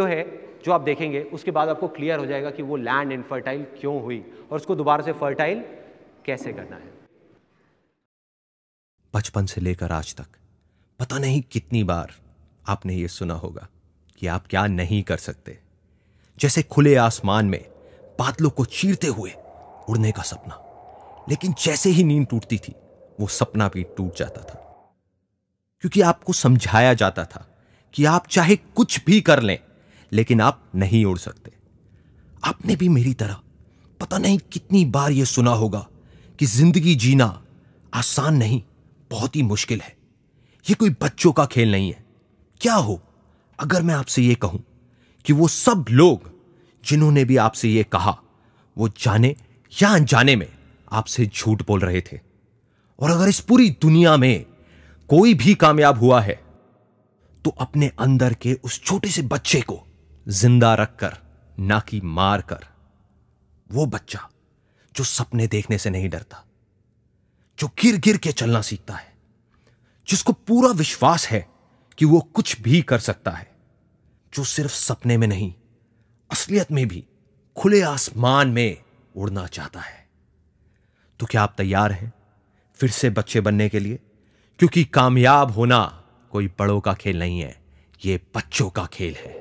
जो है जो आप देखेंगे उसके बाद आपको क्लियर हो जाएगा कि वो लैंड इनफर्टाइल क्यों हुई और उसको दोबारा से फर्टाइल कैसे करना है बचपन से लेकर आज तक पता नहीं कितनी बार आपने ये सुना होगा कि आप क्या नहीं कर सकते जैसे खुले आसमान में बादलों को चीरते हुए उड़ने का सपना लेकिन जैसे ही नींद टूटती थी वो सपना भी टूट जाता था क्योंकि आपको समझाया जाता था कि आप चाहे कुछ भी कर लें लेकिन आप नहीं उड़ सकते आपने भी मेरी तरह पता नहीं कितनी बार यह सुना होगा कि जिंदगी जीना आसान नहीं बहुत ही मुश्किल है यह कोई बच्चों का खेल नहीं है क्या हो अगर मैं आपसे यह कहूं कि वो सब लोग जिन्होंने भी आपसे यह कहा वो जाने या अनजाने में आपसे झूठ बोल रहे थे और अगर इस पूरी दुनिया में कोई भी कामयाब हुआ है तो अपने अंदर के उस छोटे से बच्चे को जिंदा रखकर ना कि मार कर वो बच्चा जो सपने देखने से नहीं डरता जो गिर गिर के चलना सीखता है जिसको पूरा विश्वास है कि वो कुछ भी कर सकता है जो सिर्फ सपने में नहीं असलियत में भी खुले आसमान में उड़ना चाहता है तो क्या आप तैयार हैं फिर से बच्चे बनने के लिए क्योंकि कामयाब होना कोई बड़ों का खेल नहीं है ये बच्चों का खेल है